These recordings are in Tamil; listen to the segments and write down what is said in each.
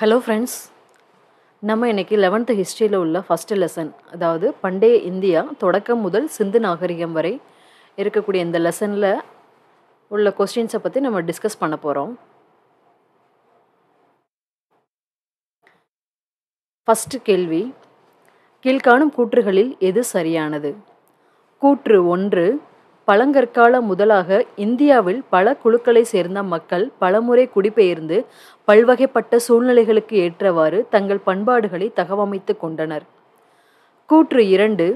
ஹலோ ஃப்ரெண்ட்ஸ் நம்ம இன்றைக்கி லெவன்த்து ஹிஸ்ட்ரியில் உள்ள ஃபஸ்ட்டு லெசன் அதாவது பண்டைய இந்தியா தொடக்கம் முதல் சிந்து நாகரிகம் வரை இருக்கக்கூடிய இந்த லெசனில் உள்ள கொஸ்டின்ஸை பற்றி நம்ம டிஸ்கஸ் பண்ண போகிறோம் ஃபஸ்ட்டு கேள்வி கீழ்காணும் கூற்றுகளில் எது சரியானது கூற்று ஒன்று பழங்கற்கால முதலாக இந்தியாவில் பல குழுக்களை சேர்ந்த மக்கள் பலமுறை குடிபெயர்ந்து பல்வகைப்பட்ட சூழ்நிலைகளுக்கு ஏற்றவாறு தங்கள் பண்பாடுகளை தகவமைத்து கொண்டனர் கூற்று இரண்டு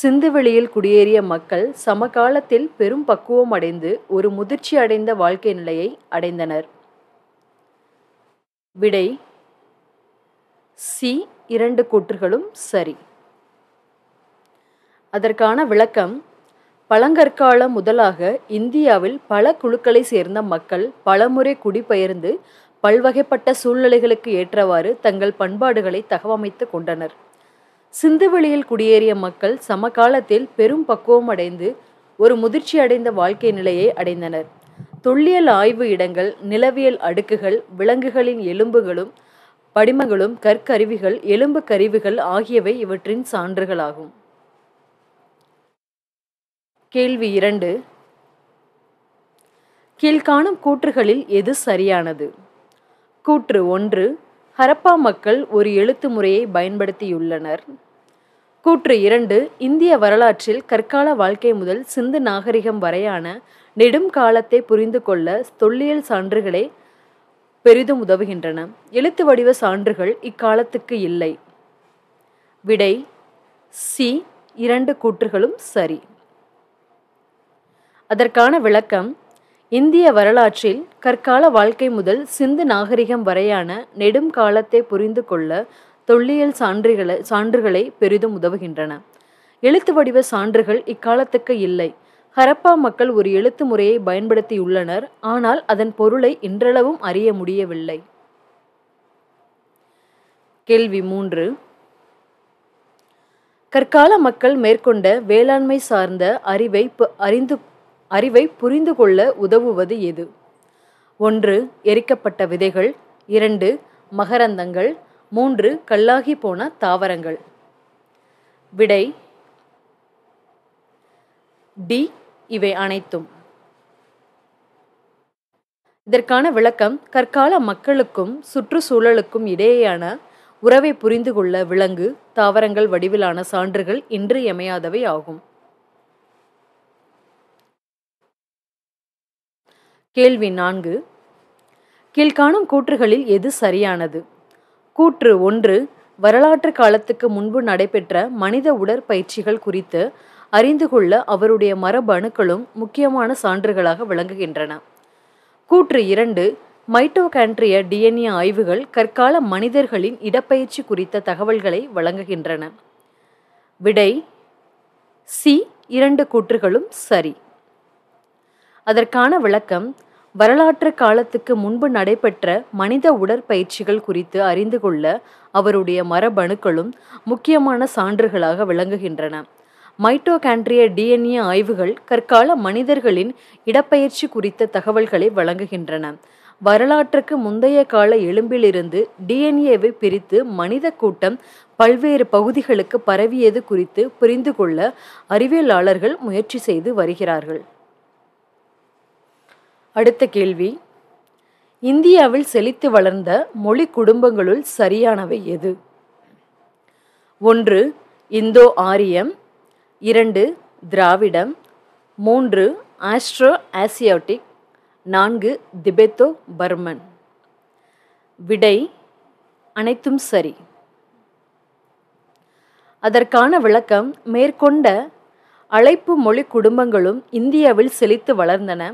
சிந்துவெளியில் குடியேறிய மக்கள் சமகாலத்தில் பெரும் பக்குவம் அடைந்து ஒரு முதிர்ச்சி அடைந்த வாழ்க்கை நிலையை அடைந்தனர் விடை சி இரண்டு கூற்றுகளும் சரி அதற்கான விளக்கம் பழங்கற்கால முதலாக இந்தியாவில் பல குழுக்களை சேர்ந்த மக்கள் பலமுறை குடிபெயர்ந்து பல்வகைப்பட்ட சூழ்நிலைகளுக்கு ஏற்றவாறு தங்கள் பண்பாடுகளை தகவமைத்து கொண்டனர் சிந்துவெளியில் குடியேறிய மக்கள் சமகாலத்தில் பெரும் பக்குவம் அடைந்து ஒரு முதிர்ச்சி அடைந்த வாழ்க்கை நிலையை அடைந்தனர் தொல்லியல் ஆய்வு இடங்கள் நிலவியல் அடுக்குகள் விலங்குகளின் எலும்புகளும் படிமங்களும் கற்கருவிகள் எலும்பு கருவிகள் ஆகியவை இவற்றின் சான்றுகளாகும் கேள்வி இரண்டு கீழ்காணும் கூற்றுகளில் எது சரியானது கூற்று ஒன்று ஹரப்பா மக்கள் ஒரு எழுத்து முறையை பயன்படுத்தியுள்ளனர் கூற்று இரண்டு இந்திய வரலாற்றில் கற்கால வாழ்க்கை முதல் சிந்து நாகரிகம் வரையான நெடும் காலத்தை புரிந்து கொள்ள தொல்லியல் சான்றுகளே பெரிதும் உதவுகின்றன எழுத்து வடிவ சான்றுகள் இக்காலத்துக்கு இல்லை விடை சி இரண்டு கூற்றுகளும் சரி அதற்கான விளக்கம் இந்திய வரலாற்றில் கற்கால வாழ்க்கை முதல் சிந்து நாகரிகம் வரையான நெடும் காலத்தை புரிந்து கொள்ள தொல்லியல் சான்றுகளை சான்றுகளை பெரிதும் உதவுகின்றன எழுத்து வடிவ சான்றுகள் இக்காலத்துக்கு இல்லை ஹரப்பா மக்கள் ஒரு எழுத்து முறையை பயன்படுத்தியுள்ளனர் ஆனால் அதன் பொருளை இன்றளவும் அறிய முடியவில்லை கேள்வி மூன்று கற்கால மக்கள் மேற்கொண்ட வேளாண்மை சார்ந்த அறிவை அறிந்து அறிவை புரிந்து கொள்ள உதவுவது எது ஒன்று எரிக்கப்பட்ட விதைகள் இரண்டு மகரந்தங்கள் மூன்று கல்லாகி போன தாவரங்கள் விடை டி இவை அனைத்தும் இதற்கான விளக்கம் கற்கால மக்களுக்கும் சுற்றுச்சூழலுக்கும் இடையேயான உறவை புரிந்து கொள்ள விலங்கு தாவரங்கள் வடிவிலான சான்றுகள் இன்றியமையாதவை ஆகும் கேள்வி நான்கு கீழ்காணும் கூற்றுகளில் எது சரியானது கூற்று ஒன்று வரலாற்று காலத்துக்கு முன்பு நடைபெற்ற மனித உடற்பயிற்சிகள் குறித்து அறிந்து கொள்ள அவருடைய மரபணுக்களும் முக்கியமான சான்றுகளாக விளங்குகின்றன கூற்று இரண்டு மைட்டோகான்ட்ரிய டிஎன்ஏ ஆய்வுகள் கற்கால மனிதர்களின் இடப்பயிற்சி குறித்த தகவல்களை வழங்குகின்றன விடை சி இரண்டு கூற்றுகளும் சரி அதற்கான விளக்கம் வரலாற்று காலத்துக்கு முன்பு நடைபெற்ற மனித உடற்பயிற்சிகள் குறித்து அறிந்து கொள்ள அவருடைய மரபணுக்களும் முக்கியமான சான்றுகளாக விளங்குகின்றன மைட்டோகான்ட்ரிய டிஎன்ஏ ஆய்வுகள் கற்கால மனிதர்களின் இடப்பெயர்ச்சி குறித்த தகவல்களை வழங்குகின்றன வரலாற்றுக்கு முந்தைய கால எலும்பிலிருந்து டிஎன்ஏவை பிரித்து மனித கூட்டம் பல்வேறு பகுதிகளுக்கு பரவியது குறித்து புரிந்து கொள்ள அறிவியலாளர்கள் முயற்சி செய்து வருகிறார்கள் அடுத்த கேள்வி இந்தியாவில் செழித்து வளர்ந்த மொழி குடும்பங்களுள் சரியானவை எது ஒன்று இந்தோ ஆரியம் இரண்டு திராவிடம் மூன்று ஆஸ்ட்ரோ ஆசியாட்டிக் நான்கு திபெத்தோ பர்மன் விடை அனைத்தும் சரி அதற்கான விளக்கம் மேற்கொண்ட அழைப்பு மொழி குடும்பங்களும் இந்தியாவில் செழித்து வளர்ந்தன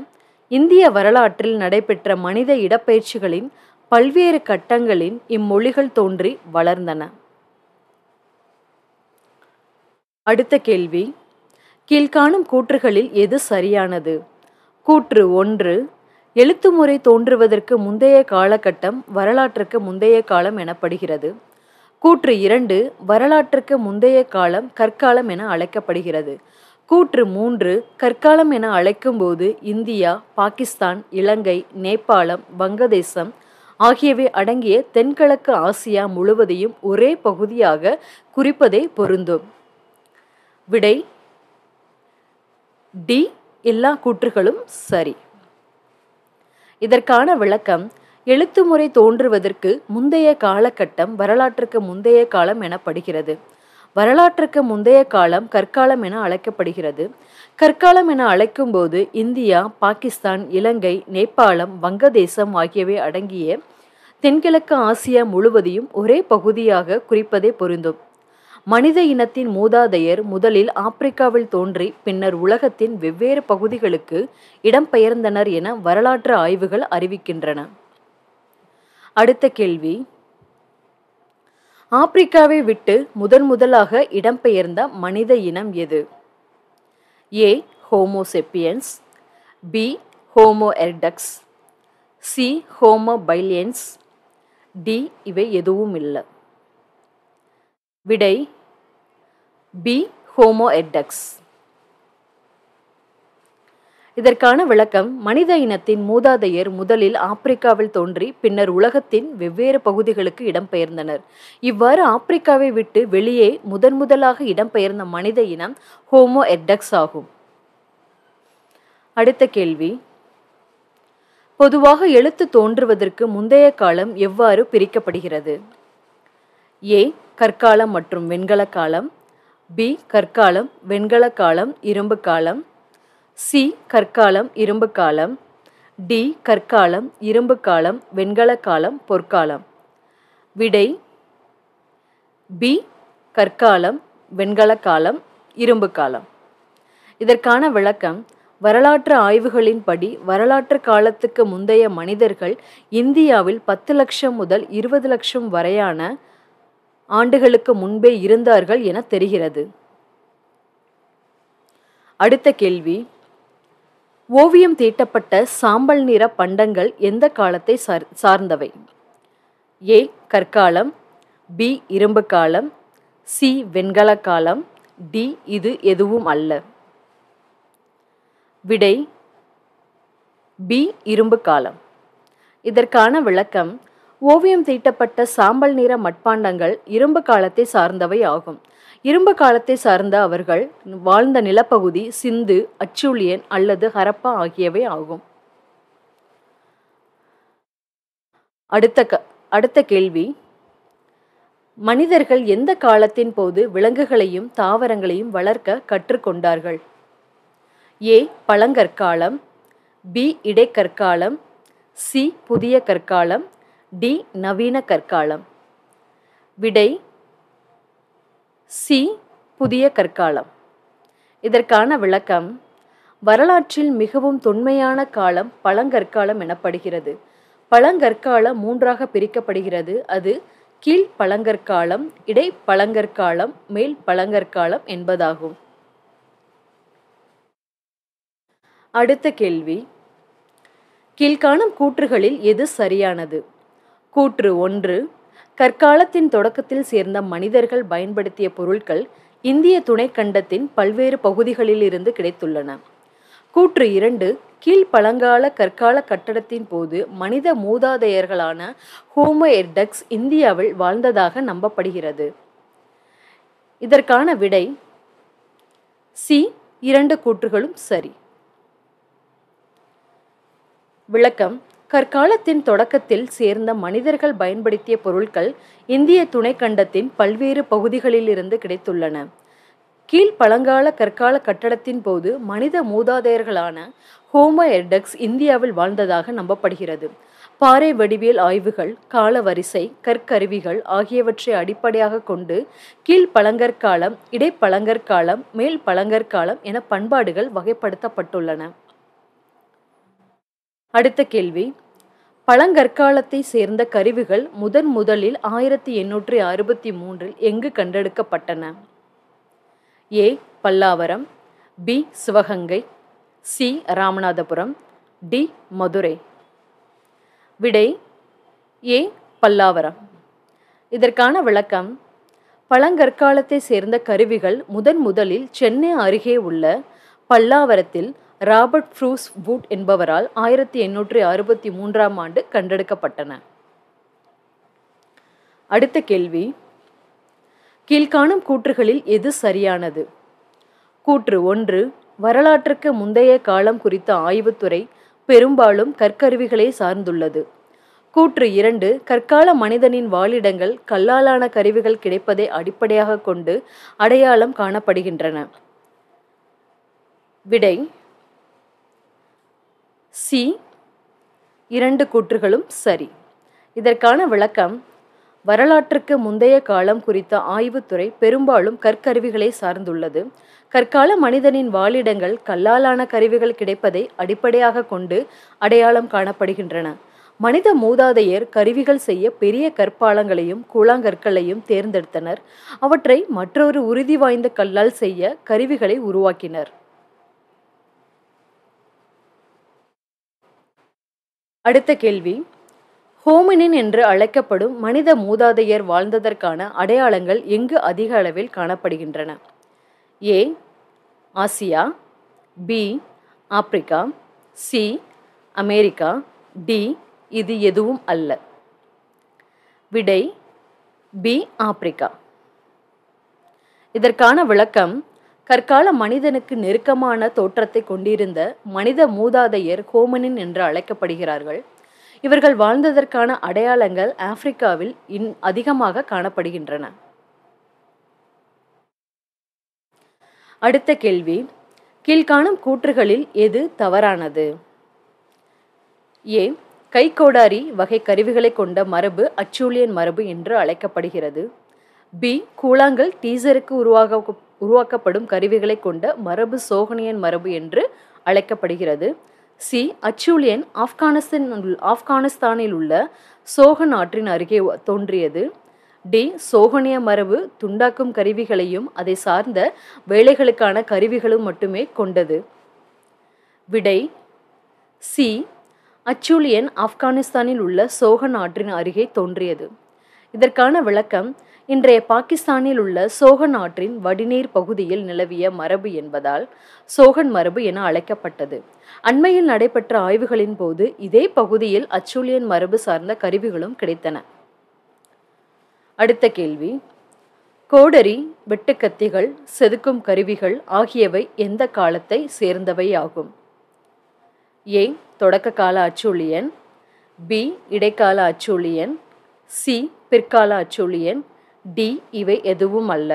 இந்திய வரலாற்றில் நடைபெற்ற மனித இடப்பெயர்ச்சிகளின் பல்வேறு கட்டங்களின் இம்மொழிகள் தோன்றி வளர்ந்தன அடுத்த கேள்வி கீழ்காணும் கூற்றுகளில் எது சரியானது கூற்று ஒன்று எழுத்து முறை தோன்றுவதற்கு முந்தைய காலகட்டம் வரலாற்றுக்கு முந்தைய காலம் எனப்படுகிறது கூற்று இரண்டு வரலாற்றுக்கு முந்தைய காலம் கற்காலம் என அழைக்கப்படுகிறது கூற்று மூன்று கற்காலம் என அழைக்கும்போது இந்தியா பாகிஸ்தான் இலங்கை நேபாளம் வங்கதேசம் ஆகியவை அடங்கிய தென்கிழக்கு ஆசியா முழுவதையும் ஒரே பகுதியாக குறிப்பதே பொருந்தும் விடை டி எல்லா கூற்றுகளும் சரி இதற்கான விளக்கம் எழுத்து முறை தோன்றுவதற்கு முந்தைய காலகட்டம் வரலாற்றுக்கு முந்தைய காலம் எனப்படுகிறது வரலாற்றுக்கு முந்தைய காலம் கற்காலம் என அழைக்கப்படுகிறது கற்காலம் என அழைக்கும்போது இந்தியா பாகிஸ்தான் இலங்கை நேபாளம் வங்கதேசம் ஆகியவை அடங்கிய தென்கிழக்கு ஆசியா முழுவதையும் ஒரே பகுதியாக குறிப்பதே பொருந்தும் மனித இனத்தின் மூதாதையர் முதலில் ஆப்பிரிக்காவில் தோன்றி பின்னர் உலகத்தின் வெவ்வேறு பகுதிகளுக்கு இடம்பெயர்ந்தனர் என வரலாற்று ஆய்வுகள் அறிவிக்கின்றன அடுத்த கேள்வி ஆப்பிரிக்காவை விட்டு முதன் முதலாக இடம்பெயர்ந்த மனித இனம் எது A Homo sapiens B Homo erectus C Homo பைலியன்ஸ் டி இவை எதுவும் இல்லை விடை பி ஹோமோ எர்டக்ஸ் இதற்கான விளக்கம் மனித இனத்தின் மூதாதையர் முதலில் ஆப்பிரிக்காவில் தோன்றி பின்னர் உலகத்தின் வெவ்வேறு பகுதிகளுக்கு இடம்பெயர்ந்தனர் இவ்வாறு ஆப்பிரிக்காவை விட்டு வெளியே முதன் முதலாக இடம்பெயர்ந்த மனித இனம் ஹோமோ எட்டக்ஸ் ஆகும் அடுத்த கேள்வி பொதுவாக எழுத்து தோன்றுவதற்கு முந்தைய காலம் எவ்வாறு பிரிக்கப்படுகிறது ஏ கற்காலம் மற்றும் வெண்கல காலம் பி கற்காலம் வெண்கல காலம் இரும்பு காலம் சி கற்காலம் இரும்பு காலம் டி கற்காலம் இரும்பு காலம் வெண்கல காலம் பொற்காலம் விடை பி கற்காலம் வெண்கல காலம் இரும்பு காலம் இதற்கான விளக்கம் வரலாற்று ஆய்வுகளின்படி வரலாற்று காலத்துக்கு முந்தைய மனிதர்கள் இந்தியாவில் பத்து லட்சம் முதல் இருபது லட்சம் வரையான ஆண்டுகளுக்கு முன்பே இருந்தார்கள் என தெரிகிறது அடுத்த கேள்வி ஓவியம் தீட்டப்பட்ட சாம்பல் நிற பண்டங்கள் எந்த காலத்தை சார் சார்ந்தவை ஏ கற்காலம் பி இரும்பு காலம் சி வெண்கல காலம் டி இது எதுவும் அல்ல விடை பி இரும்பு காலம் இதற்கான விளக்கம் ஓவியம் தீட்டப்பட்ட சாம்பல் நிற மட்பாண்டங்கள் இரும்பு காலத்தை சார்ந்தவை ஆகும் இரும்பு காலத்தை சார்ந்த அவர்கள் வாழ்ந்த நிலப்பகுதி சிந்து அச்சுளியன் அல்லது ஹரப்பா ஆகியவை ஆகும் அடுத்த க அடுத்த கேள்வி மனிதர்கள் எந்த காலத்தின் போது விலங்குகளையும் தாவரங்களையும் வளர்க்க கற்றுக்கொண்டார்கள் ஏ பழங்கற்காலம் பி இடைக்கற்காலம் சி புதிய கற்காலம் டி நவீன கற்காலம் விடை சி புதிய கற்காலம் இதற்கான விளக்கம் வரலாற்றில் மிகவும் தொன்மையான காலம் பழங்கற்காலம் எனப்படுகிறது பழங்கற்காலம் மூன்றாக பிரிக்கப்படுகிறது அது கீழ் பழங்கற்காலம் இடை பழங்கற்காலம் மேல் பழங்கற்காலம் என்பதாகும் அடுத்த கேள்வி கீழ்காணும் கூற்றுகளில் எது சரியானது கூற்று ஒன்று கற்காலத்தின் தொடக்கத்தில் சேர்ந்த மனிதர்கள் பயன்படுத்திய பொருட்கள் இந்திய துணைக்கண்டத்தின் பல்வேறு பகுதிகளிலிருந்து கிடைத்துள்ளன கூற்று இரண்டு பழங்கால கற்கால கட்டடத்தின் போது மனித மூதாதையர்களான ஹோமோஎர்டக்ஸ் எர்டக்ஸ் இந்தியாவில் வாழ்ந்ததாக நம்பப்படுகிறது இதற்கான விடை சி இரண்டு கூற்றுகளும் சரி விளக்கம் கற்காலத்தின் தொடக்கத்தில் சேர்ந்த மனிதர்கள் பயன்படுத்திய பொருட்கள் இந்திய துணைக்கண்டத்தின் பல்வேறு பகுதிகளிலிருந்து கிடைத்துள்ளன கீழ்ப்பழங்கால கற்கால கட்டடத்தின் போது மனித மூதாதையர்களான ஹோமோ எர்டக்ஸ் இந்தியாவில் வாழ்ந்ததாக நம்பப்படுகிறது பாறை வடிவியல் ஆய்வுகள் கால வரிசை கற்கருவிகள் ஆகியவற்றை அடிப்படையாக கொண்டு கீழ்ப்பழங்கற்காலம் இடைப்பழங்கற்காலம் மேல் பழங்கற்காலம் என பண்பாடுகள் வகைப்படுத்தப்பட்டுள்ளன அடுத்த கேள்வி பழங்கற்காலத்தை சேர்ந்த கருவிகள் முதன் முதலில் ஆயிரத்தி எண்ணூற்றி அறுபத்தி மூன்றில் எங்கு கண்டெடுக்கப்பட்டன A Pallavaram B Sivaganga C Ramanathapuram D Madurai விடை ஏ பல்லாவரம் இதற்கான விளக்கம் பழங்கற்காலத்தை சேர்ந்த கருவிகள் முதன் முதலில் சென்னை அருகே உள்ள பல்லாவரத்தில் ராபர்ட் ஃப்ரூஸ் வூட் என்பவரால் ஆயிரத்தி எண்ணூற்றி அறுபத்தி மூன்றாம் ஆண்டு கண்டெடுக்கப்பட்டன அடுத்த கேள்வி கீழ்காணும் கூற்றுகளில் எது சரியானது கூற்று ஒன்று வரலாற்றுக்கு முந்தைய காலம் குறித்த ஆய்வுத்துறை பெரும்பாலும் கற்கருவிகளை சார்ந்துள்ளது கூற்று இரண்டு கற்கால மனிதனின் வாழிடங்கள் கல்லாலான கருவிகள் கிடைப்பதை அடிப்படையாக கொண்டு அடையாளம் காணப்படுகின்றன விடை சி இரண்டு கூற்றுகளும் சரி இதற்கான விளக்கம் வரலாற்றுக்கு முந்தைய காலம் குறித்த ஆய்வுத்துறை பெரும்பாலும் கற்கருவிகளை சார்ந்துள்ளது கற்கால மனிதனின் வாழிடங்கள் கல்லாலான கருவிகள் கிடைப்பதை அடிப்படையாக கொண்டு அடையாளம் காணப்படுகின்றன மனித மூதாதையர் கருவிகள் செய்ய பெரிய கற்பாலங்களையும் கூழாங்கற்களையும் தேர்ந்தெடுத்தனர் அவற்றை மற்றொரு உறுதி வாய்ந்த கல்லால் செய்ய கருவிகளை உருவாக்கினர் அடுத்த கேள்வி ஹோமினின் என்று அழைக்கப்படும் மனித மூதாதையர் வாழ்ந்ததற்கான அடையாளங்கள் எங்கு அதிக அளவில் காணப்படுகின்றன A Asia B Africa C America D இது எதுவும் அல்ல விடை பி ஆப்பிரிக்கா இதற்கான விளக்கம் கற்கால மனிதனுக்கு நெருக்கமான தோற்றத்தை கொண்டிருந்த மனித மூதாதையர் ஹோமனின் என்று அழைக்கப்படுகிறார்கள் இவர்கள் வாழ்ந்ததற்கான அடையாளங்கள் ஆப்பிரிக்காவில் இன் அதிகமாக காணப்படுகின்றன அடுத்த கேள்வி கீழ்காணும் கூற்றுகளில் எது தவறானது ஏ கைகோடாரி வகை கருவிகளை கொண்ட மரபு அச்சூழியன் மரபு என்று அழைக்கப்படுகிறது பி கூழாங்கல் டீசருக்கு உருவாக உருவாக்கப்படும் கருவிகளை கொண்ட மரபு சோகனியன் மரபு என்று அழைக்கப்படுகிறது சி அச்சூலியன் ஆப்கானிஸ்தான் ஆப்கானிஸ்தானில் உள்ள சோகன் ஆற்றின் அருகே தோன்றியது டி சோகனிய மரபு துண்டாக்கும் கருவிகளையும் அதை சார்ந்த வேலைகளுக்கான கருவிகளும் மட்டுமே கொண்டது விடை சி அச்சூலியன் ஆப்கானிஸ்தானில் உள்ள சோகன் ஆற்றின் அருகே தோன்றியது இதற்கான விளக்கம் இன்றைய பாகிஸ்தானில் உள்ள சோகன் ஆற்றின் வடிநீர் பகுதியில் நிலவிய மரபு என்பதால் சோகன் மரபு என அழைக்கப்பட்டது அண்மையில் நடைபெற்ற ஆய்வுகளின் போது இதே பகுதியில் அச்சூலியன் மரபு சார்ந்த கருவிகளும் கிடைத்தன அடுத்த கேள்வி கோடரி வெட்டுக்கத்திகள் செதுக்கும் கருவிகள் ஆகியவை எந்த காலத்தை சேர்ந்தவை ஆகும் ஏ தொடக்க கால அச்சூழியன் பி இடைக்கால அச்சூழியன் சி பிற்கால அச்சூழியன் டி இவை எதுவும் அல்ல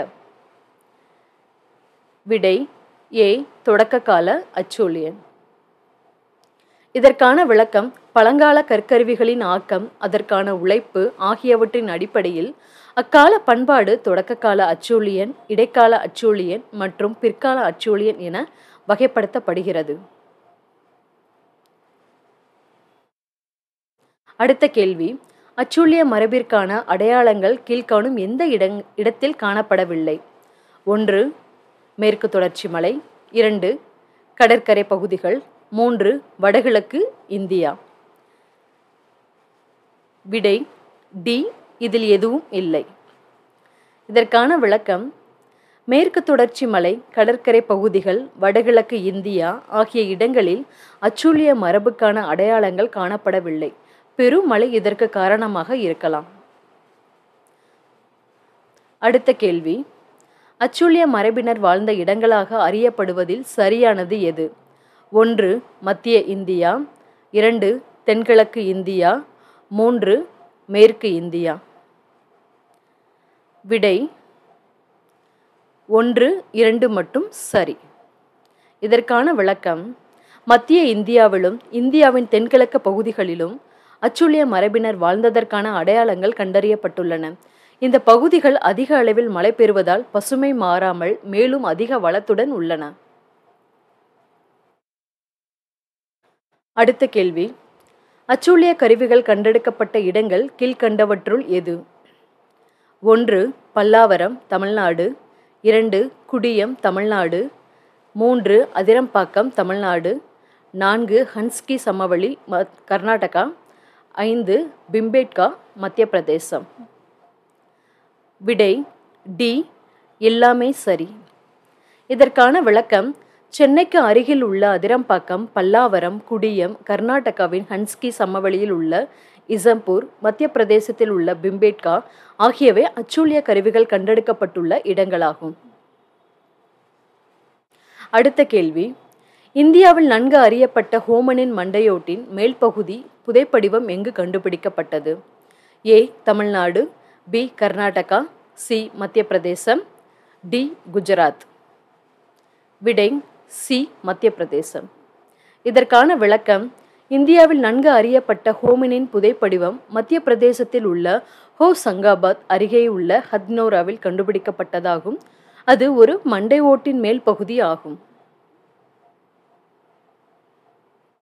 விடை ஏ தொடக்ககால அச்சோழியன் இதற்கான விளக்கம் பழங்கால கற்கருவிகளின் ஆக்கம் அதற்கான உழைப்பு ஆகியவற்றின் அடிப்படையில் அக்கால பண்பாடு தொடக்க கால அச்சோழியன் இடைக்கால அச்சோழியன் மற்றும் பிற்கால அச்சோழியன் என வகைப்படுத்தப்படுகிறது அடுத்த கேள்வி அச்சுள்ளிய மரபிற்கான அடையாளங்கள் கீழ்காணும் எந்த இடங் இடத்தில் காணப்படவில்லை ஒன்று மேற்கு தொடர்ச்சி மலை இரண்டு கடற்கரை பகுதிகள் மூன்று வடகிழக்கு இந்தியா விடை டி இதில் எதுவும் இல்லை இதற்கான விளக்கம் மேற்கு தொடர்ச்சி மலை கடற்கரை பகுதிகள் வடகிழக்கு இந்தியா ஆகிய இடங்களில் அச்சூழிய மரபுக்கான அடையாளங்கள் காணப்படவில்லை பெருமழை இதற்கு காரணமாக இருக்கலாம் அடுத்த கேள்வி அச்சுள்ளிய மரபினர் வாழ்ந்த இடங்களாக அறியப்படுவதில் சரியானது எது ஒன்று மத்திய இந்தியா இரண்டு தென்கிழக்கு இந்தியா மூன்று மேற்கு இந்தியா விடை ஒன்று இரண்டு மட்டும் சரி இதற்கான விளக்கம் மத்திய இந்தியாவிலும் இந்தியாவின் தென்கிழக்கு பகுதிகளிலும் அச்சுழிய மரபினர் வாழ்ந்ததற்கான அடையாளங்கள் கண்டறியப்பட்டுள்ளன இந்த பகுதிகள் அதிக அளவில் மழை பெறுவதால் பசுமை மாறாமல் மேலும் அதிக வளத்துடன் உள்ளன அடுத்த கேள்வி அச்சூழிய கருவிகள் கண்டெடுக்கப்பட்ட இடங்கள் கீழ்கண்டவற்றுள் எது ஒன்று பல்லாவரம் தமிழ்நாடு இரண்டு குடியம் தமிழ்நாடு மூன்று அதிரம்பாக்கம் தமிழ்நாடு நான்கு ஹன்ஸ்கி சமவெளி கர்நாடகா ஐந்து பிம்பேட்கா மத்திய பிரதேசம் விடை டி எல்லாமே சரி இதற்கான விளக்கம் சென்னைக்கு அருகில் உள்ள அதிரம்பாக்கம் பல்லாவரம் குடியம் கர்நாடகாவின் ஹன்ஸ்கி சமவெளியில் உள்ள இசம்பூர் மத்திய பிரதேசத்தில் உள்ள பிம்பேட்கா ஆகியவை அச்சூழிய கருவிகள் கண்டெடுக்கப்பட்டுள்ள இடங்களாகும் அடுத்த கேள்வி இந்தியாவில் நன்கு அறியப்பட்ட ஹோமனின் மண்டையோட்டின் மேல் பகுதி புதைப்படிவம் எங்கு கண்டுபிடிக்கப்பட்டது A Tamil Nadu B Karnataka C Madhya Pradesh D Gujarat விடை சி மத்திய பிரதேசம் இதற்கான விளக்கம் இந்தியாவில் நன்கு அறியப்பட்ட ஹோமினின் புதைப்படிவம் மத்திய பிரதேசத்தில் உள்ள ஹோ சங்காபாத் அருகேயுள்ள ஹத்னோராவில் கண்டுபிடிக்கப்பட்டதாகும் அது ஒரு மண்டை ஓட்டின் மேல் பகுதி ஆகும்